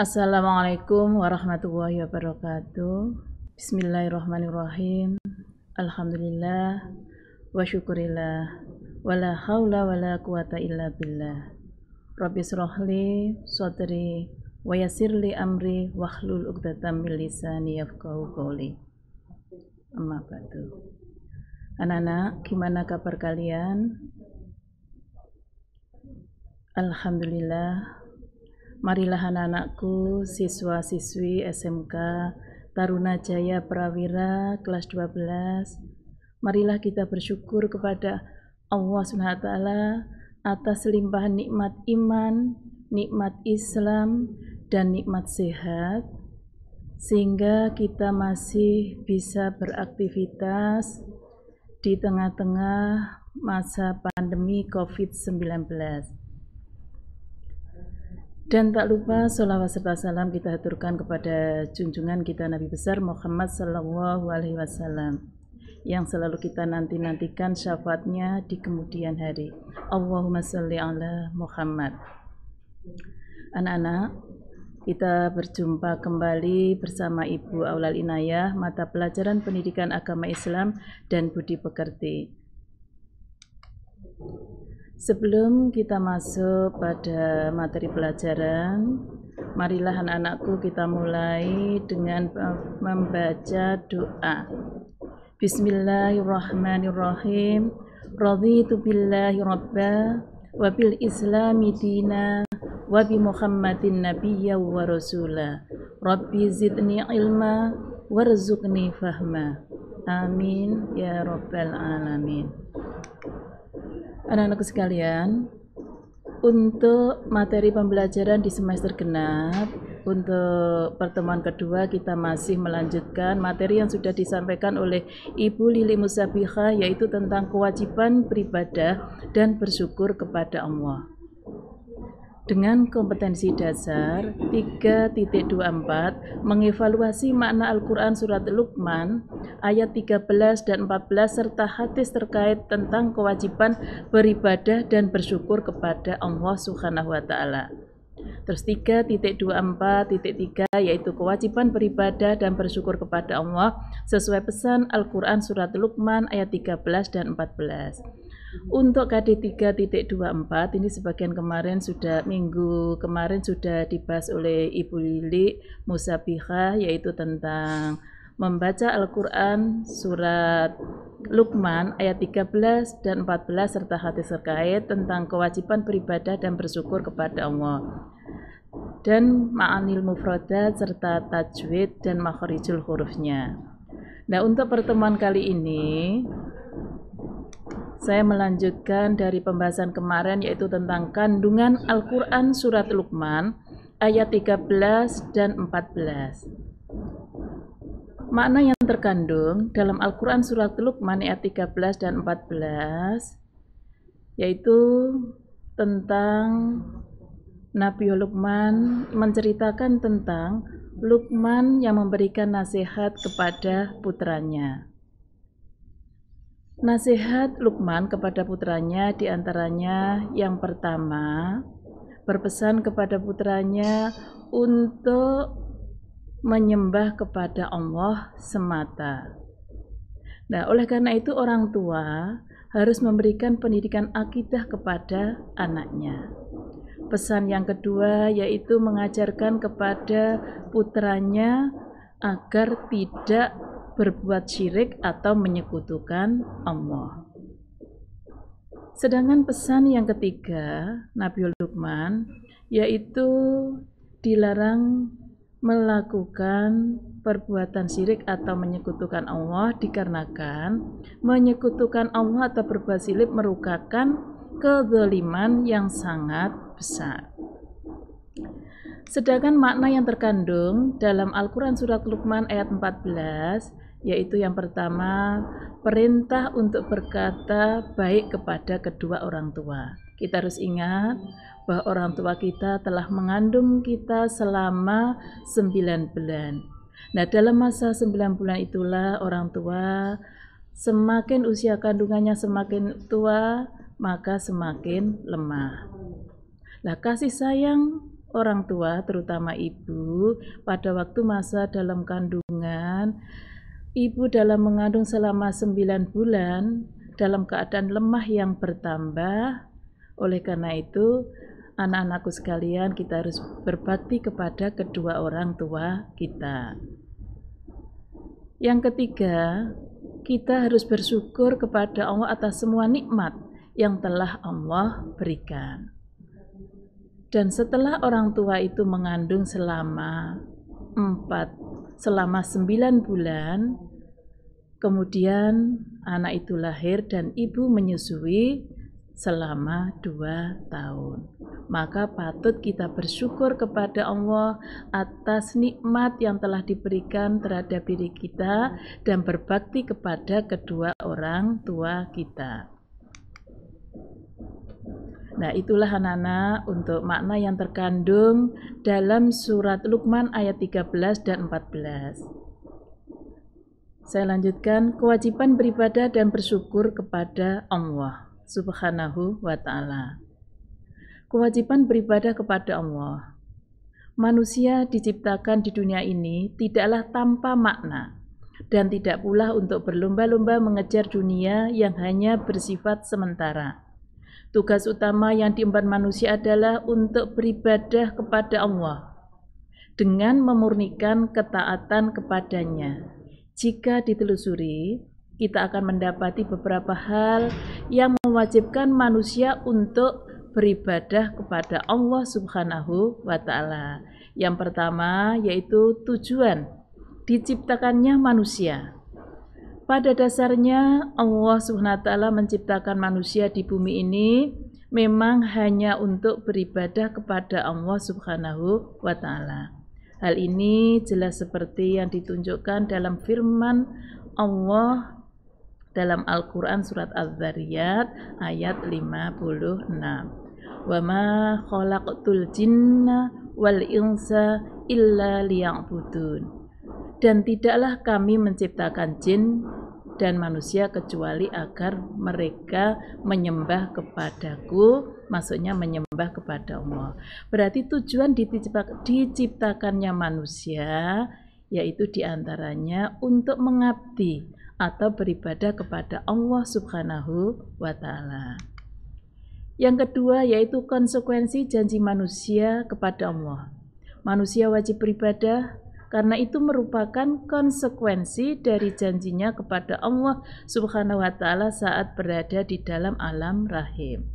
Assalamualaikum warahmatullahi wabarakatuh. Bismillahirrahmanirrahim. Alhamdulillah wa syukurillah. hawla wa la quwata illa billah. Rabbi surahli Sotri wa yasirli amri wa khlul uqdatan min lisani yafqahu qawli. Amma batu Anak-anak, gimana kabar kalian? Alhamdulillah Marilah anak-anakku, siswa-siswi SMK Taruna Jaya Prawira kelas 12. Marilah kita bersyukur kepada Allah SWT atas limpahan nikmat iman, nikmat Islam, dan nikmat sehat sehingga kita masih bisa beraktivitas di tengah-tengah masa pandemi COVID-19. Dan tak lupa sholawat serta salam kita haturkan kepada junjungan kita Nabi besar Muhammad Sallallahu Alaihi Wasallam yang selalu kita nanti-nantikan syafaatnya di kemudian hari. Allahumma salli ala Muhammad. Anak-anak, kita berjumpa kembali bersama Ibu Aulal Inayah, mata pelajaran pendidikan agama Islam dan budi pekerti. Sebelum kita masuk pada materi pelajaran, marilah anak-anakku kita mulai dengan eh, membaca doa. Bismillahirrahmanirrahim. Raditu billahi rabba wa bil islami dina wa bi Muhammadin nabiyya wa rasula. Rabbi zidni ilma warzuqni fahma. Amin ya rabbal alamin anak anak sekalian, untuk materi pembelajaran di semester genap, untuk pertemuan kedua kita masih melanjutkan materi yang sudah disampaikan oleh Ibu Lili Musabiha yaitu tentang kewajiban beribadah dan bersyukur kepada Allah dengan kompetensi dasar 3.24 mengevaluasi makna Al-Quran Surat Luqman ayat 13 dan 14 serta hadis terkait tentang kewajiban beribadah dan bersyukur kepada Allah Subhanahu wa taala. Terus 3.24.3 yaitu kewajiban beribadah dan bersyukur kepada Allah sesuai pesan Al-Quran Surat Luqman ayat 13 dan 14. Mm-hmm. Untuk KD 3.24 ini sebagian kemarin sudah minggu kemarin sudah dibahas oleh Ibu Lili Musabiha yaitu tentang membaca Al-Qur'an surat Luqman ayat 13 dan 14 serta hati terkait tentang kewajiban beribadah dan bersyukur kepada Allah dan ma'anil mufradat serta tajwid dan makhrijul hurufnya. Nah, untuk pertemuan kali ini saya melanjutkan dari pembahasan kemarin yaitu tentang kandungan Al-Quran Surat Luqman ayat 13 dan 14. Makna yang terkandung dalam Al-Quran Surat Luqman ayat 13 dan 14 yaitu tentang Nabi Luqman menceritakan tentang Luqman yang memberikan nasihat kepada putranya. Nasihat Lukman kepada putranya diantaranya yang pertama berpesan kepada putranya untuk menyembah kepada Allah semata. Nah, oleh karena itu orang tua harus memberikan pendidikan akidah kepada anaknya. Pesan yang kedua yaitu mengajarkan kepada putranya agar tidak berbuat syirik atau menyekutukan Allah. Sedangkan pesan yang ketiga Nabi Luqman yaitu dilarang melakukan perbuatan syirik atau menyekutukan Allah dikarenakan menyekutukan Allah atau berbuat syirik merupakan kezaliman yang sangat besar. Sedangkan makna yang terkandung dalam Al-Quran Surat Luqman ayat 14 yaitu yang pertama perintah untuk berkata baik kepada kedua orang tua. Kita harus ingat bahwa orang tua kita telah mengandung kita selama 9 bulan. Nah, dalam masa 9 bulan itulah orang tua semakin usia kandungannya semakin tua, maka semakin lemah. Nah, kasih sayang orang tua, terutama ibu, pada waktu masa dalam kandungan ibu dalam mengandung selama 9 bulan dalam keadaan lemah yang bertambah. Oleh karena itu, anak-anakku sekalian, kita harus berbakti kepada kedua orang tua kita. Yang ketiga, kita harus bersyukur kepada Allah atas semua nikmat yang telah Allah berikan. Dan setelah orang tua itu mengandung selama 4 selama 9 bulan kemudian anak itu lahir dan ibu menyusui selama 2 tahun. Maka patut kita bersyukur kepada Allah atas nikmat yang telah diberikan terhadap diri kita dan berbakti kepada kedua orang tua kita. Nah, itulah anak-anak untuk makna yang terkandung dalam surat Luqman ayat 13 dan 14. Saya lanjutkan kewajiban beribadah dan bersyukur kepada Allah Subhanahu wa taala. Kewajiban beribadah kepada Allah. Manusia diciptakan di dunia ini tidaklah tanpa makna dan tidak pula untuk berlomba-lomba mengejar dunia yang hanya bersifat sementara. Tugas utama yang diemban manusia adalah untuk beribadah kepada Allah dengan memurnikan ketaatan kepadanya. Jika ditelusuri, kita akan mendapati beberapa hal yang mewajibkan manusia untuk beribadah kepada Allah Subhanahu wa taala. Yang pertama yaitu tujuan diciptakannya manusia. Pada dasarnya Allah Subhanahu wa menciptakan manusia di bumi ini memang hanya untuk beribadah kepada Allah Subhanahu wa taala. Hal ini jelas seperti yang ditunjukkan dalam firman Allah dalam Al-Qur'an surat Az-Zariyat ayat 56. Wa ma khalaqtul jinna wal insa illa liya'budun. Dan tidaklah kami menciptakan jin dan manusia kecuali agar mereka menyembah kepadaku maksudnya menyembah kepada Allah berarti tujuan diciptakannya manusia yaitu diantaranya untuk mengabdi atau beribadah kepada Allah subhanahu wa ta'ala yang kedua yaitu konsekuensi janji manusia kepada Allah manusia wajib beribadah karena itu merupakan konsekuensi dari janjinya kepada Allah Subhanahu wa taala saat berada di dalam alam rahim.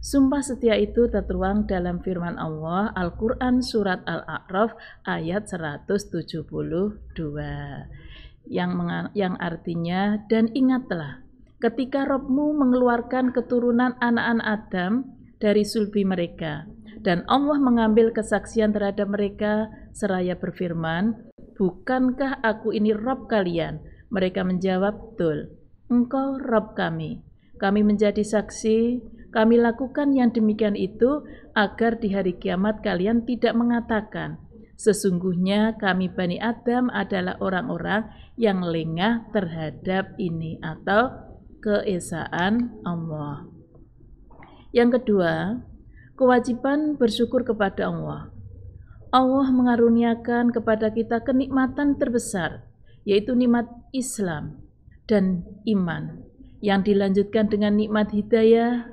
Sumpah setia itu tertuang dalam firman Allah Al-Qur'an surat Al-A'raf ayat 172 yang yang artinya dan ingatlah ketika Robmu mengeluarkan keturunan anak-anak Adam dari sulbi mereka dan Allah mengambil kesaksian terhadap mereka seraya berfirman, Bukankah aku ini Rob kalian? Mereka menjawab, Betul, engkau Rob kami. Kami menjadi saksi, kami lakukan yang demikian itu agar di hari kiamat kalian tidak mengatakan, Sesungguhnya kami Bani Adam adalah orang-orang yang lengah terhadap ini atau keesaan Allah. Yang kedua, kewajiban bersyukur kepada Allah. Allah mengaruniakan kepada kita kenikmatan terbesar, yaitu nikmat Islam dan iman, yang dilanjutkan dengan nikmat hidayah,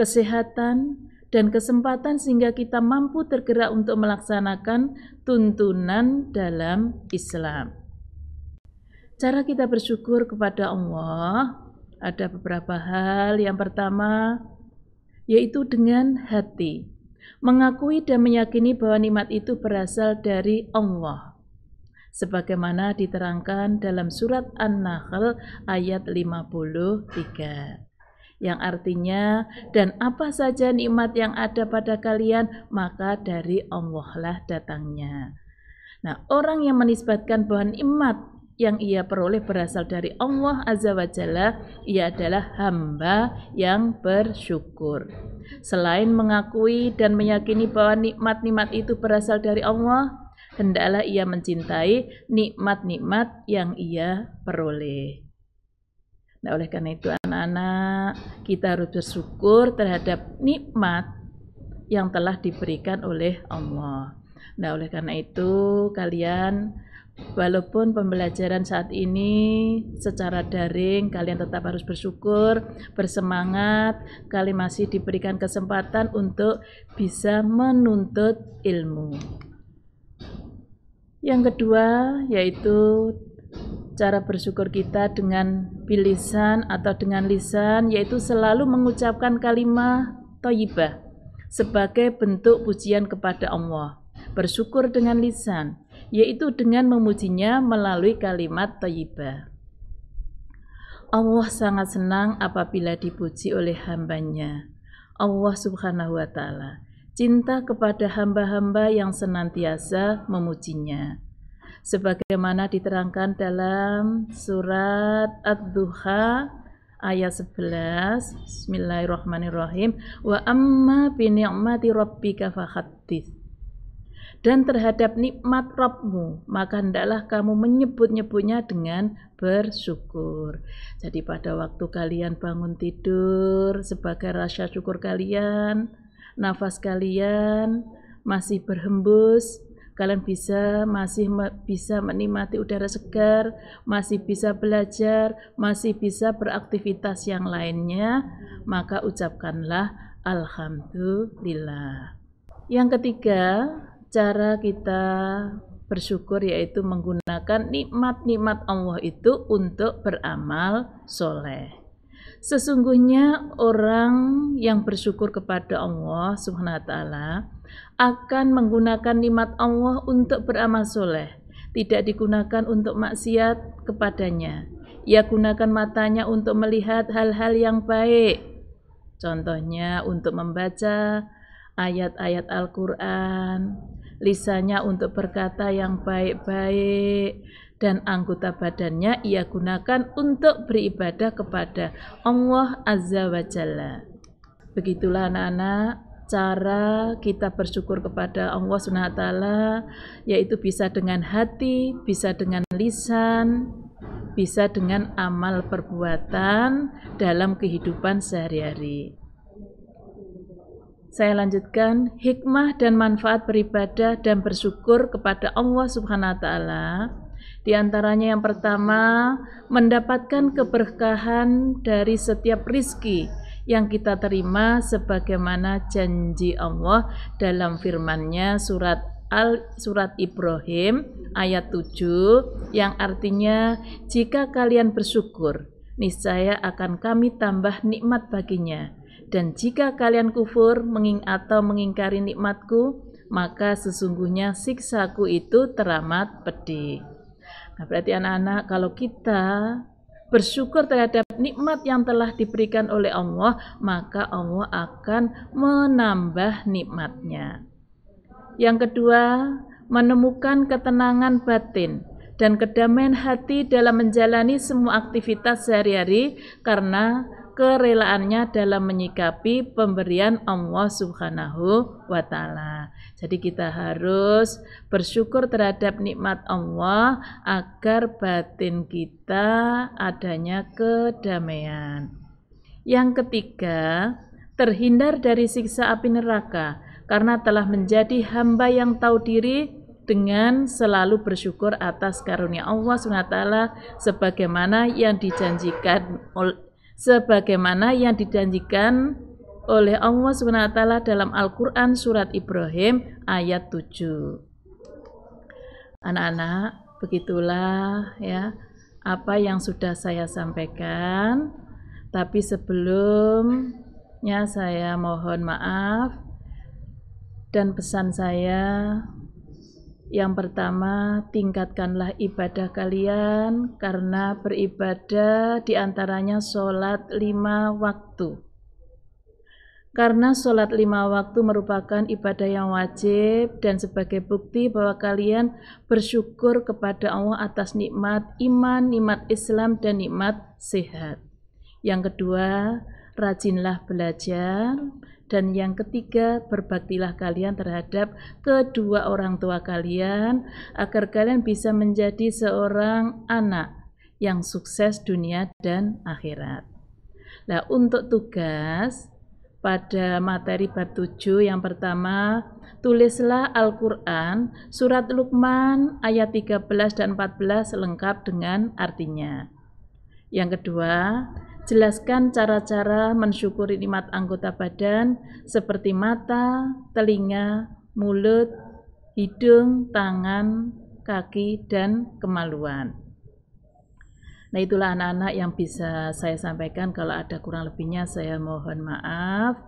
kesehatan, dan kesempatan sehingga kita mampu tergerak untuk melaksanakan tuntunan dalam Islam. Cara kita bersyukur kepada Allah ada beberapa hal. Yang pertama, yaitu dengan hati mengakui dan meyakini bahwa nikmat itu berasal dari Allah sebagaimana diterangkan dalam surat An-Nahl ayat 53 yang artinya dan apa saja nikmat yang ada pada kalian maka dari Allah lah datangnya. Nah, orang yang menisbatkan bahwa nikmat yang ia peroleh berasal dari Allah Azza wa Jalla, ia adalah hamba yang bersyukur. Selain mengakui dan meyakini bahwa nikmat-nikmat itu berasal dari Allah, hendaklah ia mencintai nikmat-nikmat yang ia peroleh. Nah, oleh karena itu anak-anak, kita harus bersyukur terhadap nikmat yang telah diberikan oleh Allah. Nah, oleh karena itu kalian Walaupun pembelajaran saat ini secara daring, kalian tetap harus bersyukur, bersemangat, kalian masih diberikan kesempatan untuk bisa menuntut ilmu. Yang kedua yaitu cara bersyukur kita dengan bilisan atau dengan lisan yaitu selalu mengucapkan kalimat toyibah sebagai bentuk pujian kepada Allah. Bersyukur dengan lisan yaitu dengan memujinya melalui kalimat thayyibah. Allah sangat senang apabila dipuji oleh hambanya. Allah subhanahu wa ta'ala. Cinta kepada hamba-hamba yang senantiasa memujinya. Sebagaimana diterangkan dalam surat Ad-Duha ayat 11 Bismillahirrahmanirrahim wa amma bi ni'mati rabbika fahaddits dan terhadap nikmat Robmu, maka hendaklah kamu menyebut-nyebutnya dengan bersyukur. Jadi pada waktu kalian bangun tidur, sebagai rasa syukur kalian, nafas kalian masih berhembus, kalian bisa masih bisa menikmati udara segar, masih bisa belajar, masih bisa beraktivitas yang lainnya, maka ucapkanlah alhamdulillah. Yang ketiga, cara kita bersyukur yaitu menggunakan nikmat-nikmat Allah itu untuk beramal soleh. Sesungguhnya orang yang bersyukur kepada Allah Subhanahu wa taala akan menggunakan nikmat Allah untuk beramal soleh, tidak digunakan untuk maksiat kepadanya. Ia gunakan matanya untuk melihat hal-hal yang baik. Contohnya untuk membaca ayat-ayat Al-Qur'an, lisannya untuk berkata yang baik-baik dan anggota badannya ia gunakan untuk beribadah kepada Allah Azza wa Jalla. Begitulah anak-anak cara kita bersyukur kepada Allah SWT yaitu bisa dengan hati, bisa dengan lisan, bisa dengan amal perbuatan dalam kehidupan sehari-hari. Saya lanjutkan hikmah dan manfaat beribadah dan bersyukur kepada Allah Subhanahu wa taala. Di antaranya yang pertama, mendapatkan keberkahan dari setiap rizki yang kita terima sebagaimana janji Allah dalam firman-Nya surat Al surat Ibrahim ayat 7 yang artinya jika kalian bersyukur niscaya akan kami tambah nikmat baginya dan jika kalian kufur menging atau mengingkari nikmatku, maka sesungguhnya siksaku itu teramat pedih. Nah, berarti anak-anak kalau kita bersyukur terhadap nikmat yang telah diberikan oleh Allah, maka Allah akan menambah nikmatnya. Yang kedua, menemukan ketenangan batin dan kedamaian hati dalam menjalani semua aktivitas sehari-hari karena kerelaannya dalam menyikapi pemberian Allah Subhanahu wa taala. Jadi kita harus bersyukur terhadap nikmat Allah agar batin kita adanya kedamaian. Yang ketiga, terhindar dari siksa api neraka karena telah menjadi hamba yang tahu diri dengan selalu bersyukur atas karunia Allah SWT sebagaimana yang dijanjikan sebagaimana yang dijanjikan oleh Allah SWT dalam Al-Quran Surat Ibrahim ayat 7. Anak-anak, begitulah ya apa yang sudah saya sampaikan. Tapi sebelumnya saya mohon maaf dan pesan saya yang pertama, tingkatkanlah ibadah kalian karena beribadah diantaranya sholat lima waktu. Karena sholat lima waktu merupakan ibadah yang wajib dan sebagai bukti bahwa kalian bersyukur kepada Allah atas nikmat iman, nikmat Islam, dan nikmat sehat. Yang kedua, rajinlah belajar dan yang ketiga, berbaktilah kalian terhadap kedua orang tua kalian agar kalian bisa menjadi seorang anak yang sukses dunia dan akhirat. Nah, untuk tugas pada materi bab 7 yang pertama, tulislah Al-Qur'an surat Luqman ayat 13 dan 14 lengkap dengan artinya. Yang kedua, Jelaskan cara-cara mensyukuri nikmat anggota badan seperti mata, telinga, mulut, hidung, tangan, kaki, dan kemaluan. Nah, itulah anak-anak yang bisa saya sampaikan. Kalau ada kurang lebihnya, saya mohon maaf.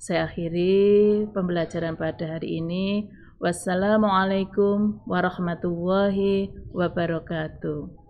Saya akhiri pembelajaran pada hari ini. Wassalamualaikum warahmatullahi wabarakatuh.